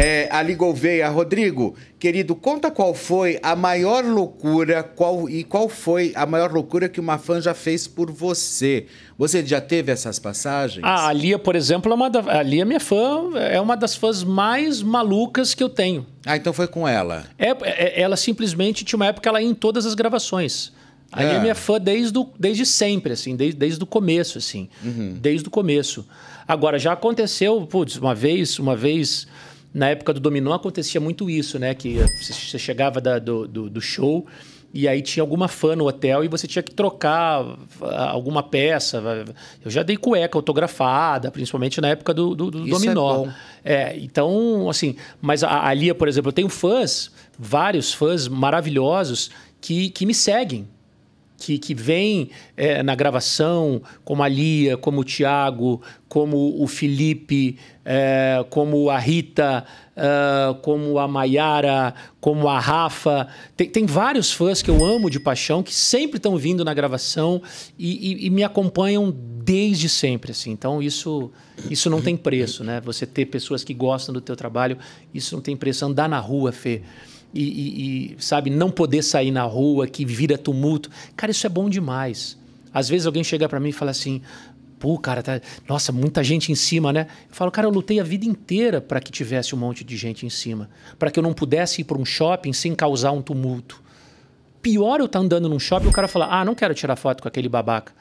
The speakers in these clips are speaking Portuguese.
é, Ali Gouveia. Rodrigo, querido, conta qual foi a maior loucura qual, e qual foi a maior loucura que uma fã já fez por você. Você já teve essas passagens? Ah, a Lia, por exemplo, é uma da, a Lia, minha fã, é uma das fãs mais malucas que eu tenho. Ah, então foi com ela? É, é ela simplesmente tinha uma época que ela ia em todas as gravações. A Lia é ah. minha fã desde, desde sempre, assim, desde, desde o começo, assim. Uhum. Desde o começo. Agora, já aconteceu, putz, uma vez, uma vez na época do dominó acontecia muito isso, né? Que você chegava da, do, do, do, show e aí tinha alguma fã no hotel e você tinha que trocar ah, alguma peça. Eu já dei cueca autografada, principalmente na época do, do, do é dominó. É, é, então, assim, mas ali, por exemplo, eu tenho fãs, vários fãs maravilhosos que, que me seguem que, que vem é, na gravação, como a Lia, como o Tiago, como o Felipe, é, como a Rita, é, como a Maiara, como a Rafa. Tem, tem, vários fãs que eu amo de paixão que sempre estão vindo na gravação e, e, e me acompanham desde sempre. Assim. Então, isso, isso não tem preço, né? Você ter pessoas que gostam do teu trabalho, isso não tem preço. Andar na rua, Fê e, e, e, sabe, não poder sair na rua, que vira tumulto. Cara, isso é bom demais. Às vezes alguém chega para mim e fala assim: pô, cara, tá, nossa, muita gente em cima, né? Eu falo, cara, eu lutei a vida inteira para que tivesse um monte de gente em cima, para que eu não pudesse ir para um shopping sem causar um tumulto. Pior eu estar tá andando num shopping e o cara falar: ah, não quero tirar foto com aquele babaca.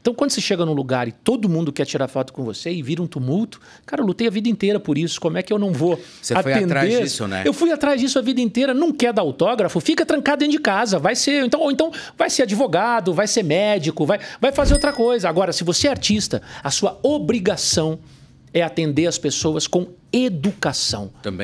Então, quando você chega num lugar e todo mundo quer tirar foto com você e vira um tumulto, cara, eu lutei a vida inteira por isso. Como é que eu não vou você atender? isso? foi atrás disso, né? Eu fui atrás disso a vida inteira. Não quer dar autógrafo? Fica trancado dentro de casa. Vai ser, então, ou então vai ser advogado, vai ser médico, vai, vai fazer outra coisa. Agora, se você é artista, a sua obrigação é atender as pessoas com educação. Também.